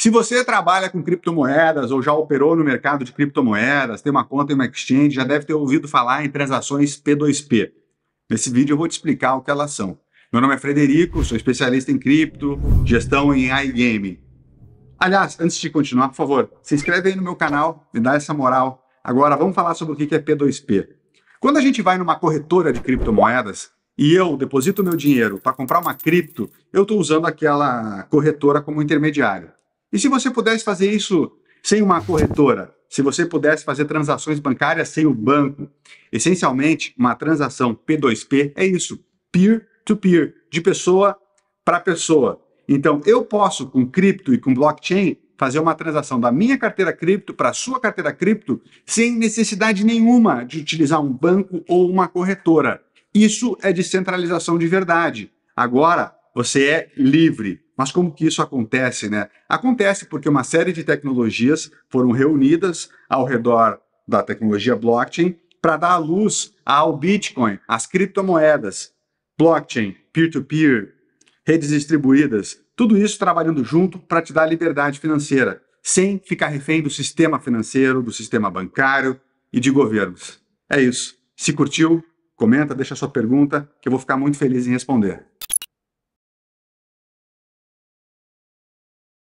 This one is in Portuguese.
Se você trabalha com criptomoedas ou já operou no mercado de criptomoedas, tem uma conta em uma exchange, já deve ter ouvido falar em transações P2P. Nesse vídeo eu vou te explicar o que elas são. Meu nome é Frederico, sou especialista em cripto, gestão em iGame. Aliás, antes de continuar, por favor, se inscreve aí no meu canal, me dá essa moral. Agora vamos falar sobre o que é P2P. Quando a gente vai numa corretora de criptomoedas, e eu deposito meu dinheiro para comprar uma cripto, eu estou usando aquela corretora como intermediário. E se você pudesse fazer isso sem uma corretora? Se você pudesse fazer transações bancárias sem o banco? Essencialmente, uma transação P2P é isso, peer-to-peer, -peer, de pessoa para pessoa. Então, eu posso, com cripto e com blockchain, fazer uma transação da minha carteira cripto para a sua carteira cripto sem necessidade nenhuma de utilizar um banco ou uma corretora. Isso é descentralização de verdade. Agora, você é livre, mas como que isso acontece, né? Acontece porque uma série de tecnologias foram reunidas ao redor da tecnologia blockchain para dar à luz ao Bitcoin, às criptomoedas, blockchain, peer-to-peer, -peer, redes distribuídas, tudo isso trabalhando junto para te dar liberdade financeira, sem ficar refém do sistema financeiro, do sistema bancário e de governos. É isso. Se curtiu, comenta, deixa sua pergunta, que eu vou ficar muito feliz em responder.